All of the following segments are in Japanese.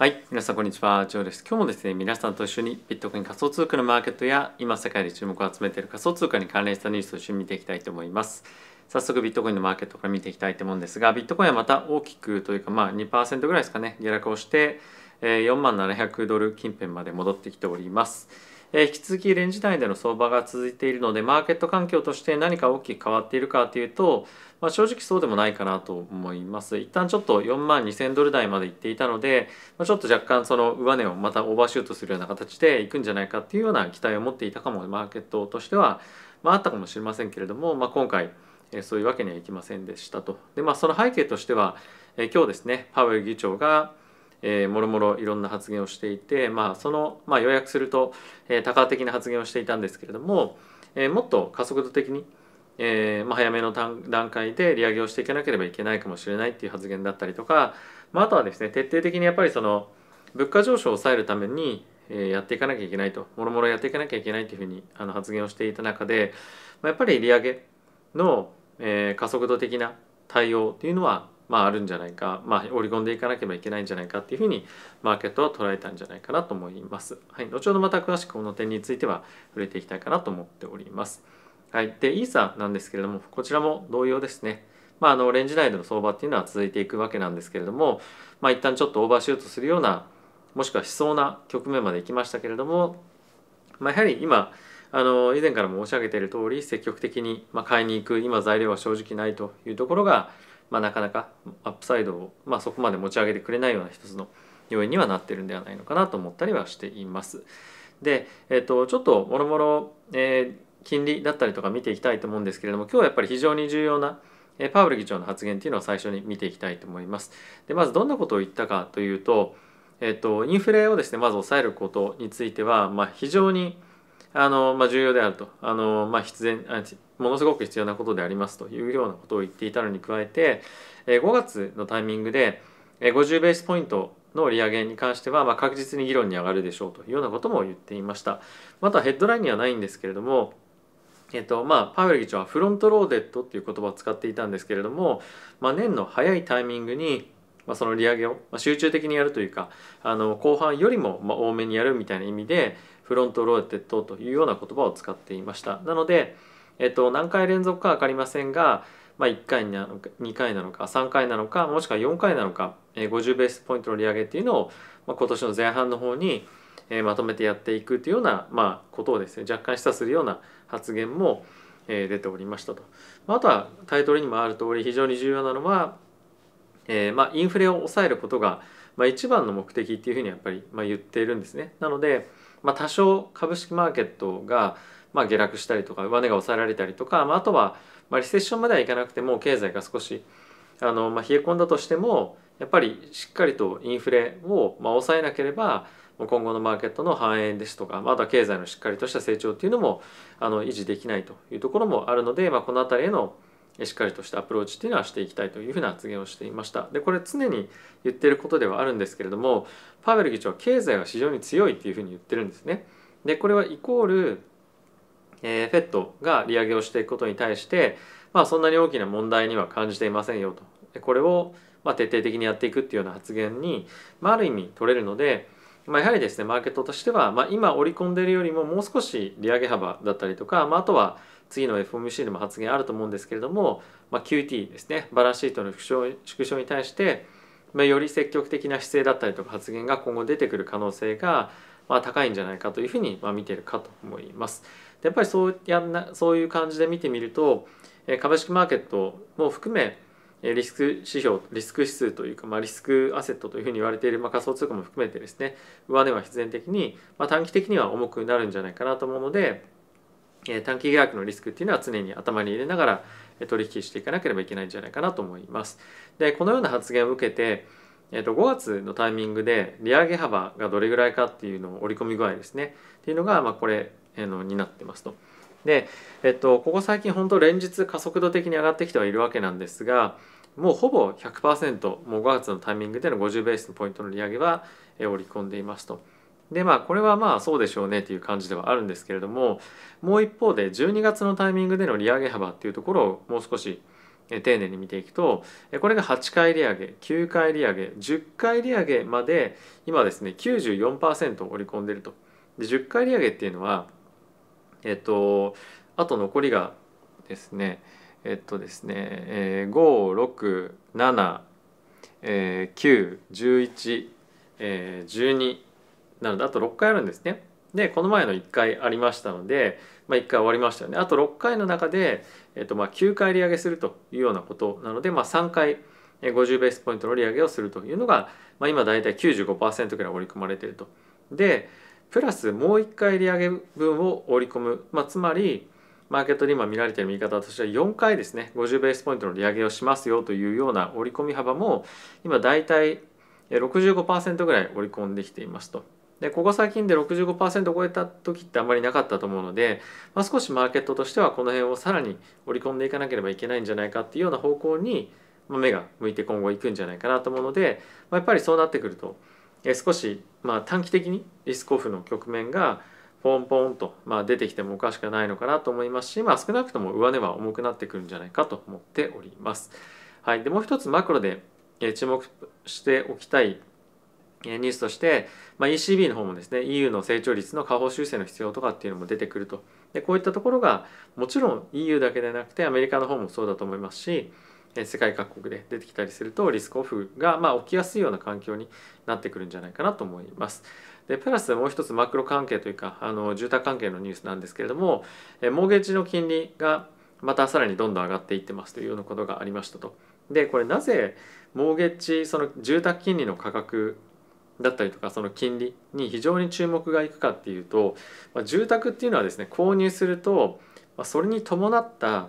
はい。皆さん、こんにちは。ジョーです。今日もですね、皆さんと一緒にビットコイン仮想通貨のマーケットや、今世界で注目を集めている仮想通貨に関連したニュースを一緒に見ていきたいと思います。早速、ビットコインのマーケットから見ていきたいと思うんですが、ビットコインはまた大きくというか、まあ2%ぐらいですかね、下落をして、4万700ドル近辺まで戻ってきております。え引き続きレンジ内での相場が続いているのでマーケット環境として何か大きく変わっているかというと、まあ、正直そうでもないかなと思います一旦ちょっと4万2000ドル台まで行っていたので、まあ、ちょっと若干その上値をまたオーバーシュートするような形でいくんじゃないかっていうような期待を持っていたかもマーケットとしては、まあ、あったかもしれませんけれども、まあ、今回そういうわけにはいきませんでしたと。でまあ、その背景としては、え今日ですねパウエル議長がえー、もろもろいろんな発言をしていて、まあ、その、まあ、予約すると、えー、多感的な発言をしていたんですけれども、えー、もっと加速度的に、えーまあ、早めの段階で利上げをしていかなければいけないかもしれないっていう発言だったりとか、まあ、あとはですね徹底的にやっぱりその物価上昇を抑えるために、えー、やっていかなきゃいけないともろもろやっていかなきゃいけないというふうにあの発言をしていた中で、まあ、やっぱり利上げの、えー、加速度的な対応というのはまあ、あるんじゃないか、まあ、織り込んでいかなければいけないんじゃないかっていうふうにマーケットは捉えたんじゃないかなと思います。はい、後ほどまた詳しくこの点については触れていきたいかなと思っております。はい、でイーサなんですけれどもこちらも同様ですね。まあ、あのレンジ内での相場っていうのは続いていくわけなんですけれども、まあ、一旦ちょっとオーバーシュートするようなもしくはしそうな局面まで行きましたけれども、まあ、やはり今あの以前から申し上げている通り積極的に買いに行く今材料は正直ないというところがまあ、なかなかアップサイドを、まあ、そこまで持ち上げてくれないような一つの要因にはなってるんではないのかなと思ったりはしています。で、えっとちょっともろもろ、え金利だったりとか見ていきたいと思うんですけれども今日はやっぱり非常に重要なパウエル議長の発言というのを最初に見ていきたいと思います。でまずどんなことを言ったかというと,、えっとインフレをですねまず抑えることについては、まあ、非常にあの、まあ、重要であるとあの、まあ、必然ものすごく必要なことでありますというようなことを言っていたのに加えて5月のタイミングで50ベースポイントの利上げに関しては、ま確実に議論に上がるでしょうというようなことも言っていましたまたヘッドラインにはないんですけれどもえっとまあ、パウエル議長はフロントローデッドっていう言葉を使っていたんですけれども、まあ、年の早いタイミングに、まあ、その利上げを、ま集中的にやるというかあの後半よりも、まあ、多めにやるみたいな意味でフロントローデッドというような言葉を使っていましたなので、えっと、何回連続か分かりませんが、まあ、1回なのか2回なのか3回なのかもしくは4回なのか、え50ベースポイントの利上げっていうのを、まあ、今年の前半の方に、えまとめてやっていくというような、まあ、ことをですね若干示唆するような発言も、え出ておりましたと。まあ、あとはタイトルにもある通り非常に重要なのは、えー、まあ、インフレを抑えることが、まあ、一番の目的っていうふうにやっぱり、まあ、言っているんですね。なので、まあ、多少株式マーケットがまあ下落したりとか上値が抑えられたりとか、まあ、あとはまあリセッションまではいかなくても経済が少しあのまあ冷え込んだとしてもやっぱりしっかりとインフレをまあ抑えなければ今後のマーケットの反映ですとか、まあ、あとは経済のしっかりとした成長っていうのもあの維持できないというところもあるので、まあ、この辺りへのしっかりとしたアプローチっていうのはしていきたいというふうな発言をしていましたでこれ常に言ってることではあるんですけれどもパウエル議長は経済は非常に強いっていうふうに言ってるんですねでこれはイコール、えー、フェットが利上げをしていくことに対してまあそんなに大きな問題には感じていませんよとこれをまあ徹底的にやっていくっていうような発言に、まあ、ある意味取れるので、まあ、やはりですねマーケットとしては、まあ、今織り込んでいるよりももう少し利上げ幅だったりとか、まあ、あとは次の FOMC でも発言あると思うんですけれども、まあ、QT ですねバランスシートの縮小に対して、まあ、より積極的な姿勢だったりとか発言が今後出てくる可能性が、まあ、高いんじゃないかというふうに、まあ、見てるかと思います。でやっぱりそうやんなそういう感じで見てみると株式マーケットも含めリスク指標リスク指数というか、まあ、リスクアセットというふうに言われている、まあ、仮想通貨も含めてですね上値は必然的に、まあ、短期的には重くなるんじゃないかなと思うので。短期下落のリスクっていうのは常に頭に入れながら取引していかなければいけないんじゃないかなと思います。でこのような発言を受けて、えっと5月のタイミングで利上げ幅がどれぐらいかっていうのを織り込み具合ですねっていうのが、まあ、これ、えのになってますと。で、えっと、ここ最近本当連日加速度的に上がってきてはいるわけなんですがもうほぼ100%もう5月のタイミングでの50ベースのポイントの利上げは織り込んでいますと。でまあこれはまあそうでしょうねという感じではあるんですけれどももう一方で12月のタイミングでの利上げ幅っていうところをもう少し丁寧に見ていくとこれが8回利上げ9回利上げ10回利上げまで今ですね94%折織り込んでると。で10回利上げっていうのはえっとあと残りがですねえっとですね、えー、567、えー、911、え12なのであと6回あるんですね。でこの前の1回ありましたので、まあ、1回終わりましたよねあと6回の中で、えっと、まあ9回利上げするというようなことなので、まあ、3回50ベースポイントの利上げをするというのが、まあ、今大体95%ぐらい織り込まれていると。でプラスもう1回利上げ分を織り込む、まあ、つまりマーケットで今見られている見方としては4回ですね50ベースポイントの利上げをしますよというような織り込み幅も今大体65%ぐらい織り込んできていますと。でここ最近で65%超えた時ってあんまりなかったと思うので、まあ、少しマーケットとしてはこの辺をさらに織り込んでいかなければいけないんじゃないかっていうような方向に目が向いて今後いくんじゃないかなと思うので、まあ、やっぱりそうなってくると少しまあ短期的にリスクオフの局面がポンポンとまあ出てきてもおかしくないのかなと思いますし、まあ、少なくとも上値は重くなってくるんじゃないかと思っております。はい、でもう一つマクロで注目しておきたいニュースとして、まあ、ECB の方もですね EU の成長率の下方修正の必要とかっていうのも出てくるとでこういったところがもちろん EU だけでなくてアメリカの方もそうだと思いますし世界各国で出てきたりするとリスクオフがま起きやすいような環境になってくるんじゃないかなと思います。でプラスもう一つマクロ関係というかあの住宅関係のニュースなんですけれどもモーゲージの金利がまたさらにどんどん上がっていってますというようなことがありましたと。でこれなぜモーゲッジその住宅金利の価格だったりとかその金利に非常に注目がいくかっていうと、まあ、住宅っていうのはですね購入すると、まあ、それに伴った、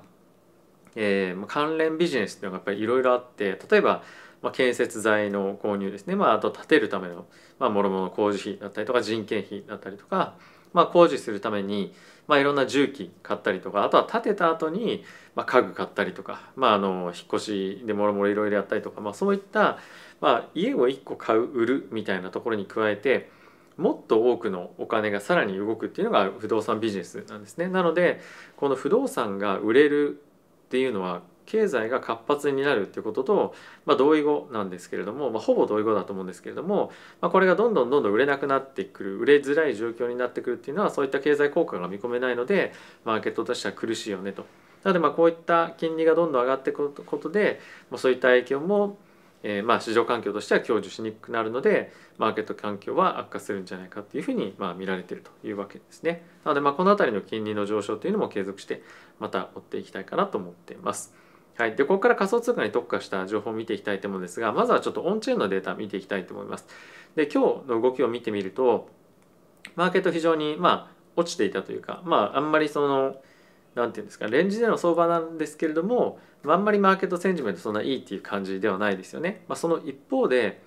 えー、関連ビジネスっていうのがやっぱりいろいろあって例えば、まあ、建設材の購入ですね、まあ、あと建てるためのもろもろ工事費だったりとか人件費だったりとかまあ、工事するために、まあ、いろんな重機買ったりとかあとは建てた後に、まあ、家具買ったりとか、まあ、あの引っ越しでもろもろいろいろやったりとか、まあ、そういった、まあ、家を1個買う売るみたいなところに加えてもっと多くのお金がさらに動くっていうのが不動産ビジネスなんですね。なのでこの不動産が売れるっていうのは経済が活発になるっていうことと、まあ、同意語なんですけれども、まあ、ほぼ同意語だと思うんですけれども、まあ、これがどんどんどんどん売れなくなってくる売れづらい状況になってくるっていうのはそういった経済効果が見込めないのでマーケットとしては苦しいよねと。なのでまあこういった金利がどんどん上がっていくことで、まあ、そういった影響もえー、まあ市場環境としては享受しにくくなるのでマーケット環境は悪化するんじゃないかっていうふうにまあ見られているというわけですね。なのでまあこの辺りの金利の上昇というのも継続してまた追っていきたいかなと思っています。はい、でここから仮想通貨に特化した情報を見ていきたいと思うんですがまずはちょっとオンチェーンのデータ見ていきたいと思います。で今日の動きを見てみるとマーケット非常にまあ落ちていたというかまああんまりその何て言うんですかレンジでの相場なんですけれどもあんまりマーケットセンジメントそんないいっていう感じではないですよね。まあ、その一方で、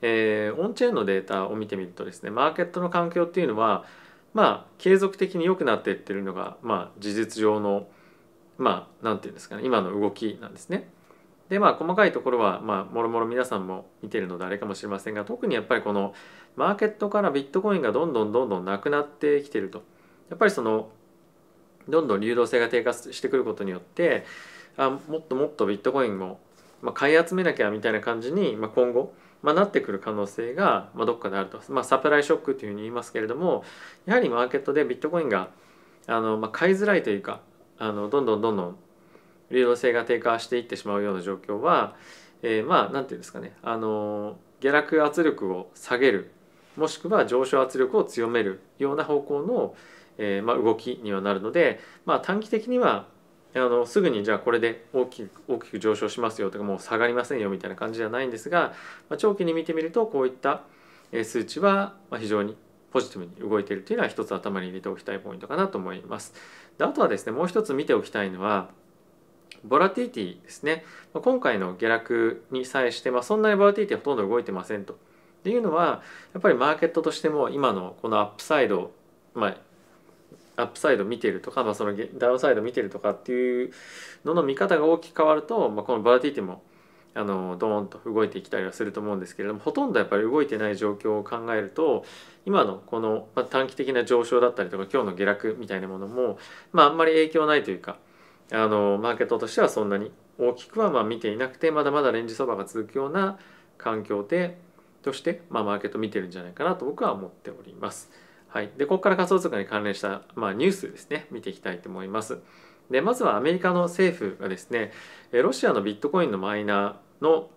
えー、オンチェーンのデータを見てみるとですねマーケットの環境っていうのはまあ継続的に良くなっていってるのがまあ事実上のまあんていうんですかね今の動きなんですね。でまあ細かいところはまあもろもろ皆さんも見てるのであれかもしれませんが特にやっぱりこのマーケットからビットコインがどんどんどんどんなくなってきてるとやっぱりそのどんどん流動性が低下してくることによってあもっともっとビットコインを、まあ、買い集めなきゃみたいな感じに、まあ、今後、まあ、なってくる可能性が、まあ、どっかであると、まあ、サプライショックというふうに言いますけれどもやはりマーケットでビットコインがあの、まあ、買いづらいというかあのどんどんどんどん流動性が低下していってしまうような状況は、えー、まあ何て言うんですかねあの下落圧力を下げるもしくは上昇圧力を強めるような方向の、えー、まあ、動きにはなるので、まあ、短期的にはあのすぐにじゃあこれで大きく大きく上昇しますよとかもう下がりませんよみたいな感じじゃないんですが、まあ、長期に見てみるとこういった数値は非常にポジティブに動いているというのは一つ頭に入れておきたいポイントかなと思います。であとはですねもう一つ見ておきたいのはボラティティですね今回の下落に際して、まあ、そんなにボラティティはほとんど動いてませんと。っていうのはやっぱりマーケットとしても今のこのアップサイド、まあ、アップサイド見てるとか、まあ、そのダウンサイド見てるとかっていうのの見方が大きく変わると、まあ、このバラティティもあのドーンと動いてきたりはすると思うんですけれどもほとんどやっぱり動いてない状況を考えると今のこの、ま短期的な上昇だったりとか今日の下落みたいなものも、まあ、あんまり影響ないというかあのマーケットとしてはそんなに大きくはま見ていなくてまだまだレンジ相場が続くような環境でとして、まあ、マーケット見てるんじゃないかなと僕は思っております。はい、でここから仮想通貨に関連した、まあ、ニュースですね見ていきたいと思います。でまずはアメリカの政府がですねロシアのビットコインのマイナーの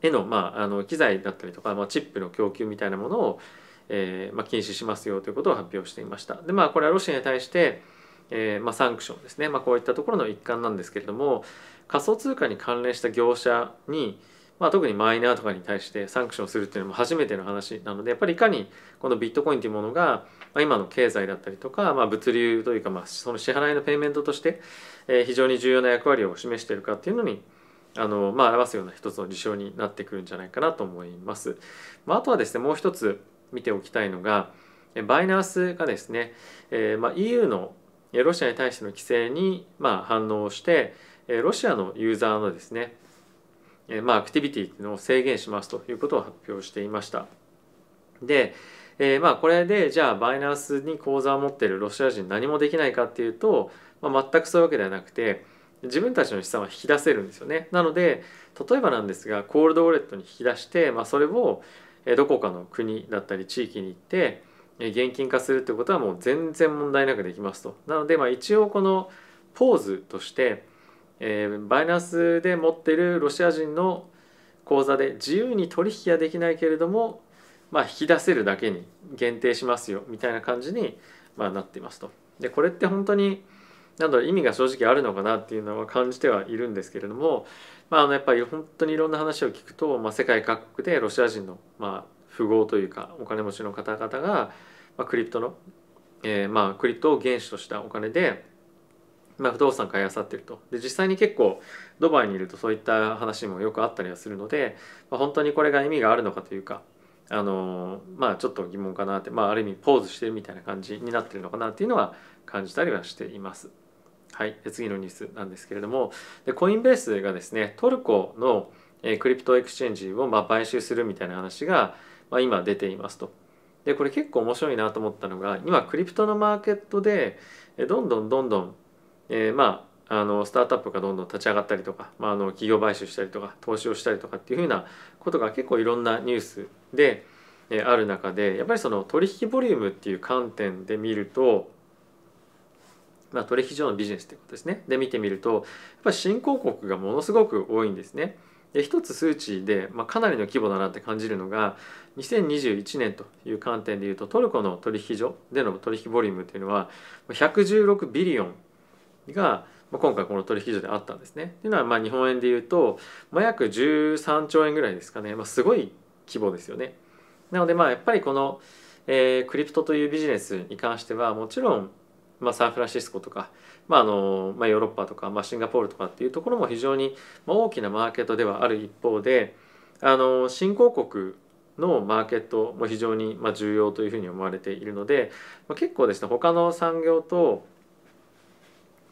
への,、まあ、あの機材だったりとか、まあ、チップの供給みたいなものを、えー、まあ、禁止しますよということを発表していました。でまあこれはロシアに対して、えー、まあ、サンクションですね、まあ、こういったところの一環なんですけれども仮想通貨に関連した業者に、まあ、特にマイナーとかに対してサンクションするっていうのも初めての話なのでやっぱりいかにこのビットコインというものが、まあ、今の経済だったりとか、まあ、物流というか、まあ、その支払いのペイメントとして、えー、非常に重要な役割を示しているかっていうのにあの、まあ、表すような一つの事象になってくるんじゃないかなと思います。まあ、あとはですねもう一つ見ておきたいのがバイナンスがですね、えーまあ、EU のロシアに対しての規制に、まあ、反応してロシアのユーザーのですねまあ、アクティビティのを制限しますということを発表していました。で、えー、まあこれでじゃあバイナンスに口座を持っているロシア人何もできないかっていうと、まあ、全くそういうわけではなくて自分たちの資産は引き出せるんですよね。なので例えばなんですがコールドウォレットに引き出して、まあ、それをどこかの国だったり地域に行って現金化するってことはもう全然問題なくできますと。なのでまあ一応このポーズとしてえー、バイナンスで持ってるロシア人の口座で自由に取引はできないけれども、まあ、引き出せるだけに限定しますよみたいな感じに、まあ、なっていますと。でこれって本当になんだろう意味が正直あるのかなっていうのは感じてはいるんですけれども、まあ、あのやっぱり本当にいろんな話を聞くと、まあ、世界各国でロシア人の、まあ、富豪というかお金持ちの方々が、まあ、クリプトの、えー、まあクリプトを原資としたお金でまあ、不動産買いあさってるとで実際に結構ドバイにいるとそういった話もよくあったりはするので、まあ、本当にこれが意味があるのかというかあのまあちょっと疑問かなって、まあ、ある意味ポーズしてるみたいな感じになってるのかなっていうのは感じたりはしています。はい、で次のニュースなんですけれどもでコインベースがですねトルコのクリプトエクスチェンジをま買収するみたいな話が、ま今出ていますと。でこれ結構面白いなと思ったのが今クリプトのマーケットでどんどんどんどんえー、まああのスタートアップがどんどん立ち上がったりとか、まあ、あの企業買収したりとか投資をしたりとかっていうふうなことが結構いろんなニュースで、えー、ある中でやっぱりその取引ボリュームっていう観点で見ると、まあ、取引所のビジネスってことですねで見てみるとやっぱり新興国がものすごく多いんですね。で一つ数値で、まあ、かなりの規模だなって感じるのが2021年という観点でいうとトルコの取引所での取引ボリュームっていうのは116ビリオンが今回この取引所であったんですね。というのはま日本円でいうと、まあ、約13兆円ぐらいですかね、まあ、すごい規模ですよね。なのでまあやっぱりこの、えー、クリプトというビジネスに関してはもちろん、まあ、サンフランシスコとか、まああのまあ、ヨーロッパとか、まあ、シンガポールとかっていうところも非常に大きなマーケットではある一方であの新興国のマーケットも非常に重要というふうに思われているので結構ですね他の産業と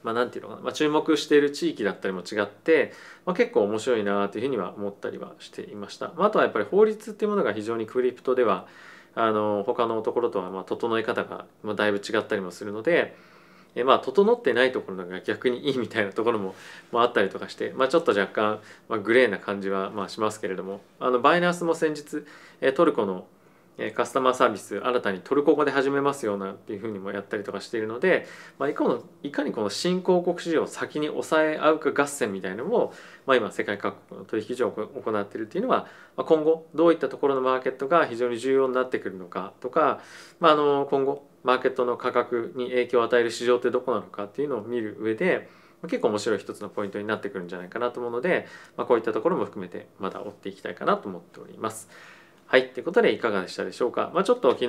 まあ、なんていうのかな、まあ、注目している地域だったりも違って、まあ、結構面白いなというふうには思ったりはしていました、まあ、あとはやっぱり法律っていうものが非常にクリプトではあの他のところとはま整え方がだいぶ違ったりもするので、えまあ整ってないところが逆にいいみたいなところも、あ、ったりとかして、まあ、ちょっと若干、まあ、グレーな感じはまあしますけれどもあのバイナンスも先日、えトルコのえカスタマーサービス新たにトルコ語で始めますよなんていうふうにもやったりとかしているので、まあ、いかのいかにこの新興国市場を先に抑え合うか合戦みたいなのを、まあ、今世界各国の取引所を行っているというのは、まあ、今後どういったところのマーケットが非常に重要になってくるのかとか、まあ、あの今後マーケットの価格に影響を与える市場ってどこなのかっていうのを見る上で結構面白い一つのポイントになってくるんじゃないかなと思うので、まあ、こういったところも含めてまだ追っていきたいかなと思っております。はい。ということで、いかがでしたでしょうか。まあ、ちょっと昨日、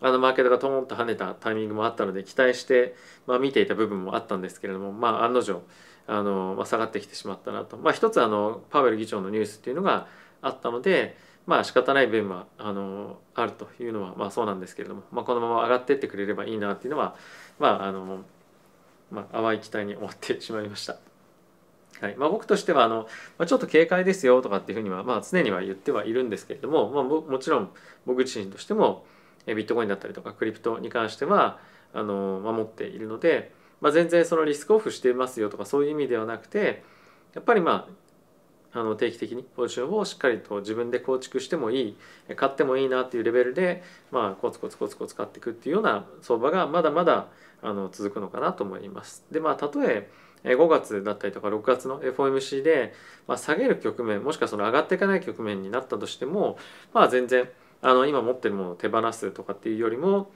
あのマーケットがトーンと跳ねたタイミングもあったので期待して、まあ、見ていた部分もあったんですけれども、まあ、案の定あの、まあ、下がってきてしまったなと、まあ、一つあのパウエル議長のニュースっていうのがあったので、まあ仕方ない分はあのあるというのは、まあ、そうなんですけれども、まあ、このまま上がってってくれればいいなっていうのは、まああのまあ、淡い期待に思ってしまいました。はいまあ、僕としてはあの、まあ、ちょっと警戒ですよとかっていうふうには、まあ、常には言ってはいるんですけれども、まあ、もちろん僕自身としてもビットコインだったりとかクリプトに関してはあの守っているので、まあ、全然そのリスクオフしてますよとかそういう意味ではなくてやっぱりまああの定期的にポジションをしっかりと自分で構築してもいい買ってもいいなっていうレベルで、まあ、コツコツコツコツ買っていくっていうような相場がまだまだあの続くのかなと思います。でまあ例え5月だったりとか6月の FOMC で、まあ、下げる局面もしくはその上がっていかない局面になったとしても、まあ、全然あの今持ってるものを手放すとかっていうよりも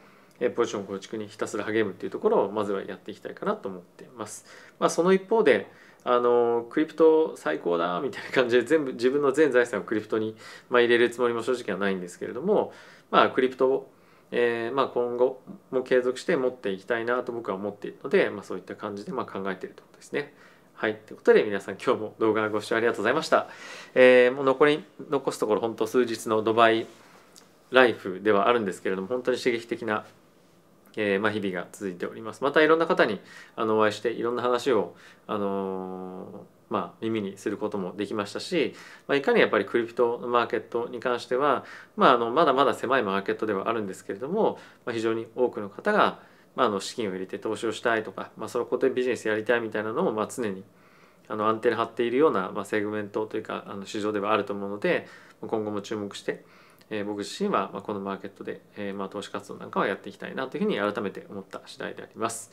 ポジション構築にひたすら励むっていうところをまずはやっていきたいかなと思っています。まあ、その一方であのクリプト最高だみたいな感じで全部自分の全財産をクリプトに、まあ、入れるつもりも正直はないんですけれども、まあ、クリプトをえー、まあ、今後も継続して持っていきたいなと僕は思っているので、まあ、そういった感じでま考えているということですね。はい。ということで皆さん今日も動画ご視聴ありがとうございました。えー、もう残り、残すところ本当数日のドバイライフではあるんですけれども、本当に刺激的な、えー、まあ、日々が続いております。またいろんな方にあのお会いしていろんな話を、あのまあ、耳にすることもできましたし、まあ、いかにやっぱりクリプトのマーケットに関しては、まあ、あのまだまだ狭いマーケットではあるんですけれども、まあ、非常に多くの方が、まあ、あの資金を入れて投資をしたいとか、まあ、そこでビジネスやりたいみたいなのを、まあ、常にあのアンテナ張っているような、まあ、セグメントというかあの市場ではあると思うので今後も注目して、えー、僕自身は、まあ、このマーケットで、えまあ、投資活動なんかはやっていきたいなというふうに改めて思った次第であります。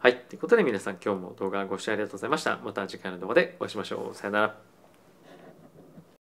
はい。ということで皆さん今日も動画ご視聴ありがとうございました。また次回の動画でお会いしましょう。さよなら。